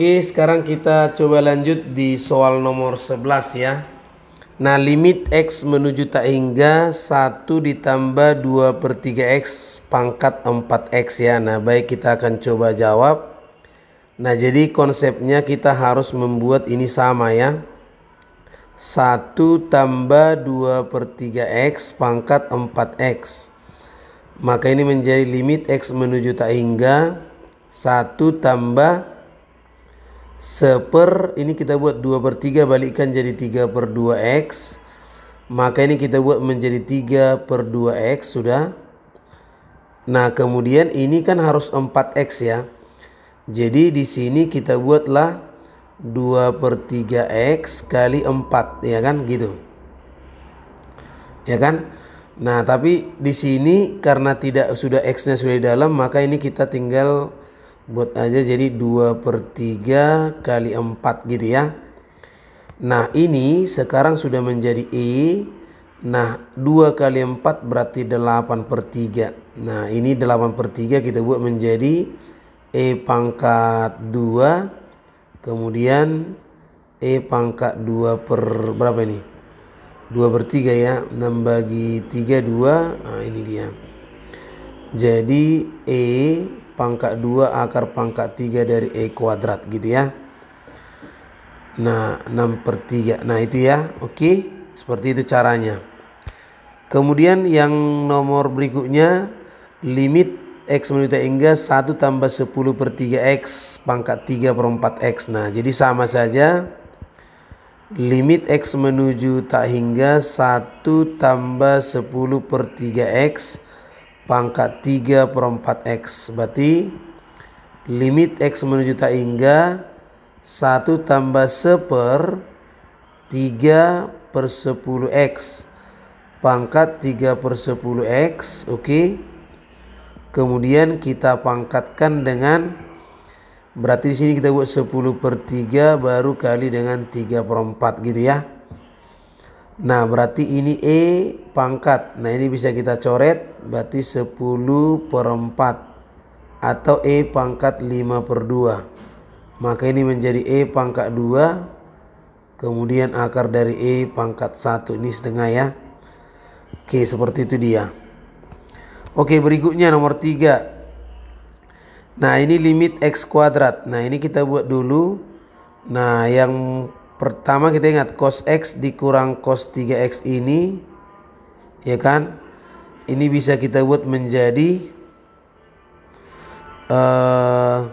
Oke, sekarang kita coba lanjut di soal nomor 11 ya. Nah, limit X menuju tak hingga 1 ditambah 2 per 3X pangkat 4X ya. Nah, baik kita akan coba jawab. Nah, jadi konsepnya kita harus membuat ini sama ya. 1 tambah 2 per 3X pangkat 4X. Maka ini menjadi limit X menuju tak hingga 1 tambah 2 seper ini kita buat 2 per 3 balikkan jadi 3 per 2x maka ini kita buat menjadi 3 per 2x sudah nah kemudian ini kan harus 4x ya jadi di sini kita buatlah 2 per 3x kali 4 ya kan gitu ya kan nah tapi di sini karena tidak sudah x nya sudah di dalam maka ini kita tinggal buat aja jadi 2 per 3 kali 4 gitu ya nah ini sekarang sudah menjadi E nah 2 kali 4 berarti 8 per 3 nah ini 8 per 3 kita buat menjadi E pangkat 2 kemudian E pangkat 2 per berapa ini 2 per 3 ya 6 bagi 3 2 nah ini dia jadi E pangkat 2 akar pangkat 3 dari E kuadrat gitu ya. Nah 6 per 3 nah itu ya oke okay. seperti itu caranya. Kemudian yang nomor berikutnya limit X menuju hingga 1 tambah 10 per 3X pangkat 3 per 4X nah jadi sama saja limit X menuju tak hingga 1 tambah 10 per 3X pangkat 3 per 4x. Berarti limit x menuju tak hingga 1 tambah seper 3 per 10x. Pangkat 3 per 10x. Oke. Okay. Kemudian kita pangkatkan dengan berarti di sini kita buat 10 per 3 baru kali dengan 3 per 4 gitu ya. Nah, berarti ini E pangkat. Nah, ini bisa kita coret. Berarti 10 per 4. Atau E pangkat 5 per 2. Maka ini menjadi E pangkat 2. Kemudian akar dari E pangkat 1. Ini setengah ya. Oke, seperti itu dia. Oke, berikutnya nomor 3. Nah, ini limit X kuadrat. Nah, ini kita buat dulu. Nah, yang Pertama kita ingat cos X dikurang cos 3X ini ya kan? Ini bisa kita buat menjadi uh,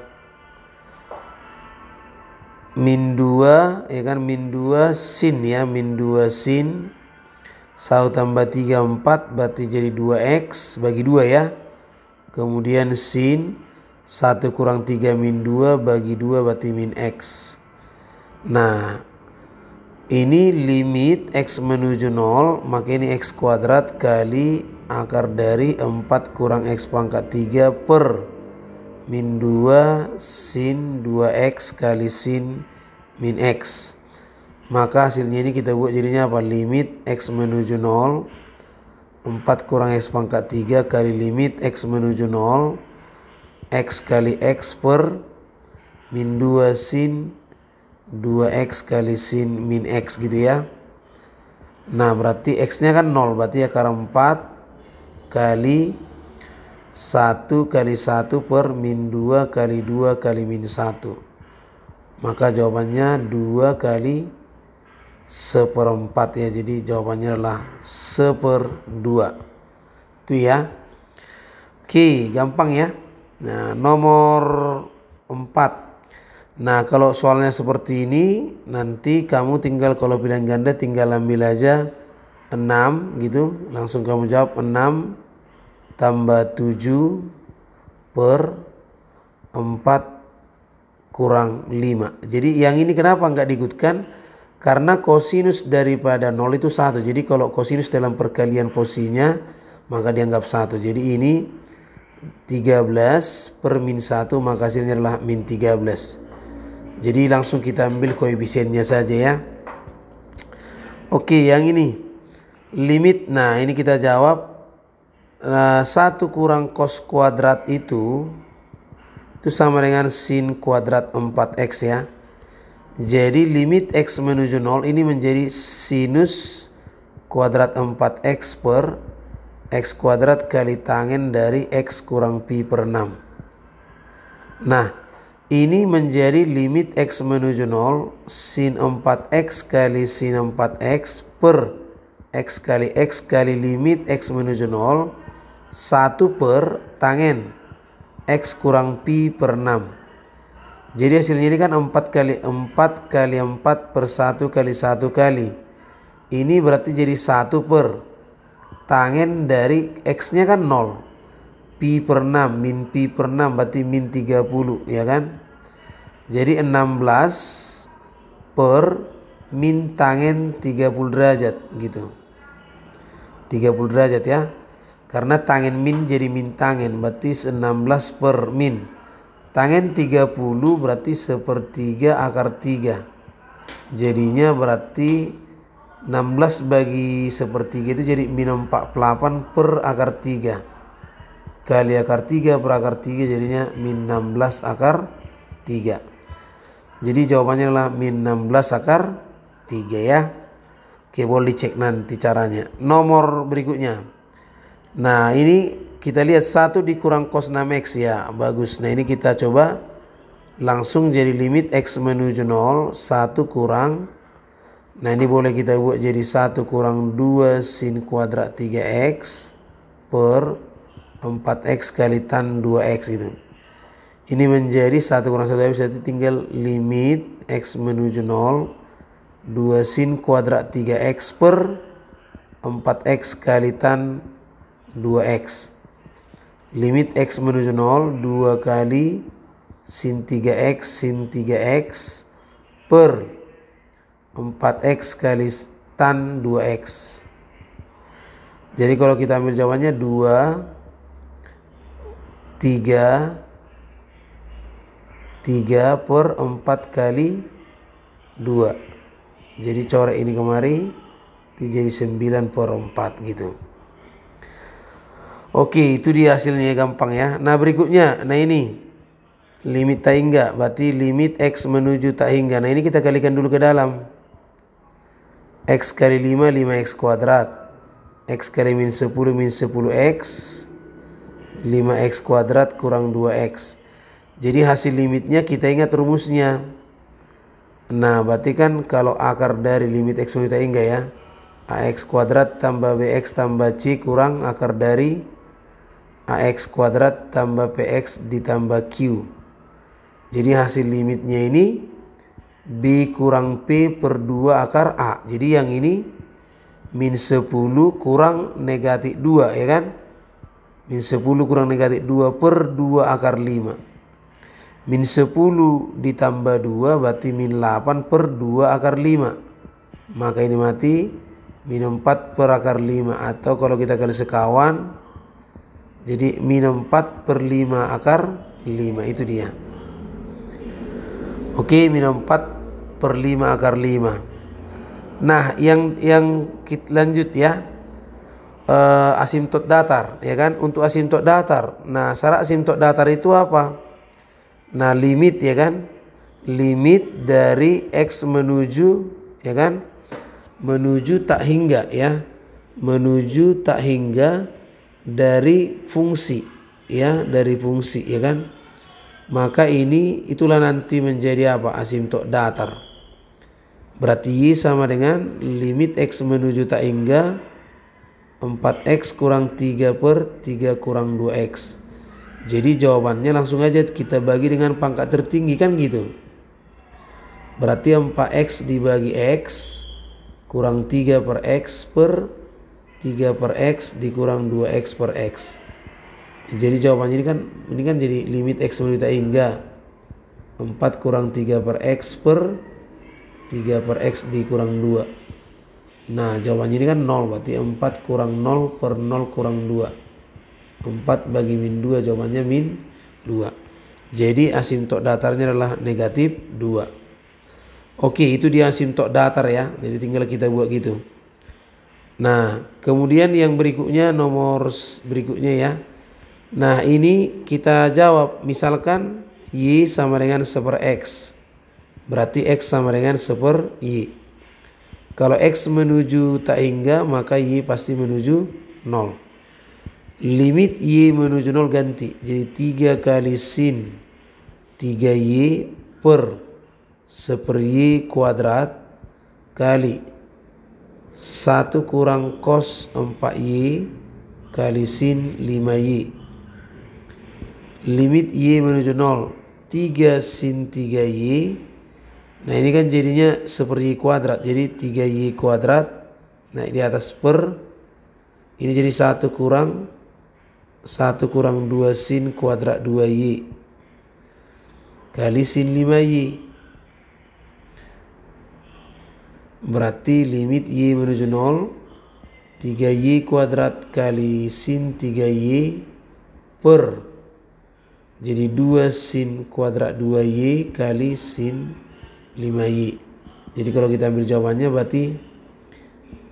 min 2 ya kan min 2 sin ya min 2 sin 1 tambah 3 4 berarti jadi 2x bagi 2 ya kemudian sin 1 kurang 3 min 2 bagi 2 berarti min x nah ini limit X menuju 0 maka ini X kuadrat kali akar dari 4 kurang X pangkat 3 per min 2 sin 2X kali sin min X maka hasilnya ini kita buat jadinya apa limit X menuju 0 4 kurang X pangkat 3 kali limit X menuju 0 X kali X per min 2 sin 2x kali sin min x gitu ya. Nah berarti x-nya kan 0 berarti ya 4 kali 1 kali 1 per min 2 kali 2 kali min 1. Maka jawabannya 2 kali seperempat ya. Jadi jawabannya adalah seper 2. Itu ya. Oke gampang ya. Nah nomor 4 Nah kalau soalnya seperti ini nanti kamu tinggal kalau pilihan ganda tinggal ambil aja 6 gitu langsung kamu jawab 6 tambah 7 per 4 kurang 5 jadi yang ini kenapa nggak diikutkan karena kosinus daripada nol itu satu jadi kalau kosinus dalam perkalian posisinya maka dianggap satu jadi ini 13 per min 1 maka hasilnya adalah min 13 jadi langsung kita ambil koefisiennya saja ya. Oke, yang ini limit. Nah, ini kita jawab Nah, satu kurang cos kuadrat itu itu sama dengan sin kuadrat 4x ya. Jadi limit x menuju 0 ini menjadi sinus kuadrat 4x per x kuadrat kali tangen dari x kurang pi per 6. Nah, ini menjadi limit X menuju 0 sin 4X kali sin 4X per X kali X kali limit X menuju 0 1 per tangen X kurang Pi per 6. Jadi hasilnya ini kan 4 kali 4 kali 4 per 1 kali 1 kali. Ini berarti jadi 1 per tangen dari X-nya kan 0 pi per 6 min pi per 6 berarti min 30 ya kan jadi 16 per min tangen 30 derajat gitu 30 derajat ya karena tangen min jadi min tangen berarti 16 per min tangen 30 berarti sepertiga akar 3 jadinya berarti 16 bagi sepertiga itu jadi min 48 per akar 3 kali akar 3 per akar 3 jadinya min 16 akar 3. Jadi jawabannya adalah min 16 akar 3 ya. Oke boleh dicek nanti caranya. Nomor berikutnya. Nah ini kita lihat satu dikurang cos 6x ya. Bagus. Nah ini kita coba langsung jadi limit x menuju 0 1 kurang nah ini boleh kita buat jadi 1 kurang 2 sin kuadrat 3x per 4x kali tan 2x itu. Ini menjadi 1 kurang 1 habis, jadi tinggal limit x menuju 0, 2 sin kuadrat 3x per 4x kali tan 2x. Limit x menuju 0, 2 kali sin 3x sin 3x per 4x kali tan 2x. Jadi kalau kita ambil jawabannya 2 3 3 per 4 kali 2 jadi corek ini kemari jadi 9 per 4 gitu Oke itu dia hasilnya gampang ya Nah berikutnya nah ini limit tak hingga berarti limit X menuju tak hingga nah ini kita kalikan dulu ke dalam X kali 5 5X kuadrat X kali minus 10 minus 10X 5x kuadrat kurang 2x. Jadi hasil limitnya kita ingat rumusnya. Nah, berarti kan kalau akar dari limit x kita ingat ya. AX kuadrat tambah BX tambah C kurang akar dari AX kuadrat tambah PX ditambah Q. Jadi hasil limitnya ini B kurang P per 2 akar A. Jadi yang ini min 10 kurang negatif 2 ya kan. Min 10 kurang negatif 2 per 2 akar 5. Min 10 ditambah 2 berarti min 8 per 2 akar 5. Maka ini mati min 4 per akar 5 atau kalau kita kali sekawan jadi min 4 per 5 akar 5 itu dia. Oke min 4 per 5 akar 5. Nah yang yang kita lanjut ya uh, asimtot datar, ya kan? Untuk asimtot datar. Nah, syarat asimtot datar itu apa? Nah, limit ya kan? Limit dari x menuju ya kan? Menuju tak hingga ya. Menuju tak hingga dari fungsi ya, dari fungsi ya kan? Maka ini itulah nanti menjadi apa? Asimtot datar. Berarti Y sama dengan limit X menuju tak hingga 4X kurang 3 per 3 kurang 2X. Jadi jawabannya langsung aja kita bagi dengan pangkat tertinggi kan gitu. Berarti 4X dibagi X kurang 3 per X per 3 per X dikurang 2X per X. Jadi jawabannya ini kan ini kan jadi limit X menuju tai hingga. 4 kurang 3 per X per 3 per X dikurang 2. Nah jawabannya ini kan 0 berarti 4 ya. kurang 0 per 0 kurang 2. 4 bagi min 2 jawabannya min 2. Jadi asimtot datarnya adalah negatif 2. Oke itu dia asimtot datar ya. Jadi tinggal kita buat gitu. Nah kemudian yang berikutnya nomor berikutnya ya. Nah ini kita jawab misalkan Y sama dengan seper X. Berarti X sama dengan seper Y. Kalau X menuju tak hingga maka Y pasti menuju 0. Limit Y menuju 0 ganti. Jadi 3 kali sin 3Y per seper Y kuadrat kali 1 kurang cos 4Y kali sin 5Y. Limit Y menuju 0. 3 sin 3Y Nah ini kan jadinya seperti y kuadrat. Jadi 3y kuadrat naik di atas per. Ini jadi 1 kurang 1 kurang 2 sin kuadrat 2y. Kali sin 5y. Berarti limit y menuju 0. 3y kuadrat kali sin 3y per. Jadi 2 sin kuadrat 2y kali sin 5y. 5i. Jadi kalau kita ambil jawabannya berarti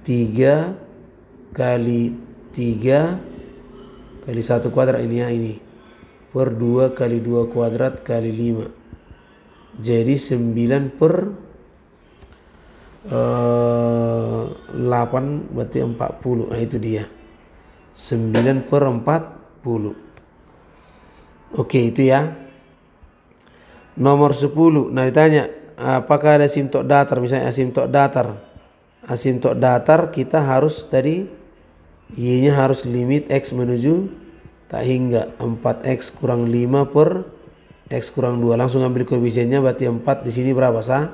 3 kali 3 kali 1 kuadrat ini ya ini. Per 2 kali 2 kuadrat kali 5. Jadi 9 per eh, 8 berarti 40. Nah itu dia. 9 per 40. Oke itu ya. Nomor 10. Nah ditanya apakah ada asymptot datar misalnya asymptot datar asymptot ah, datar kita harus tadi y-nya harus limit x menuju tak hingga 4x kurang 5 per x kurang 2 langsung ambil koefisiennya berarti 4 di sini berapa sah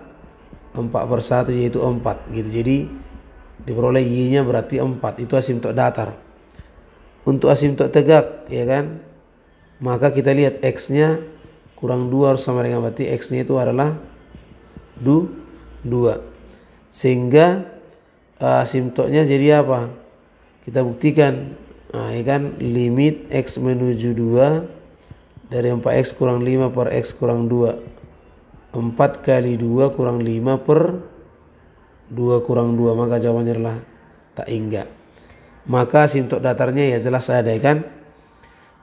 4 per 1 yaitu 4 gitu jadi diperoleh y-nya berarti 4 itu asymptot datar untuk asymptot tegak ya kan maka kita lihat x-nya kurang 2 harus sama dengan berarti x-nya itu adalah du, dua. Sehingga uh, eh, simtoknya jadi apa? Kita buktikan. Nah, ini kan limit X menuju 2 dari 4X kurang 5 per X kurang 2. 4 kali 2 kurang 5 per 2 kurang 2. Maka jawabannya adalah tak hingga. Maka asimptot datarnya ya jelas ada kan?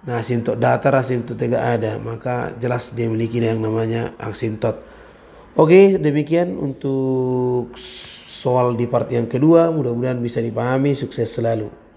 Nah, asimptot datar, asimptot tidak ada, maka jelas dia memiliki yang namanya asimptot. Oke, demikian untuk soal di part yang kedua. Mudah-mudahan bisa dipahami. Sukses selalu.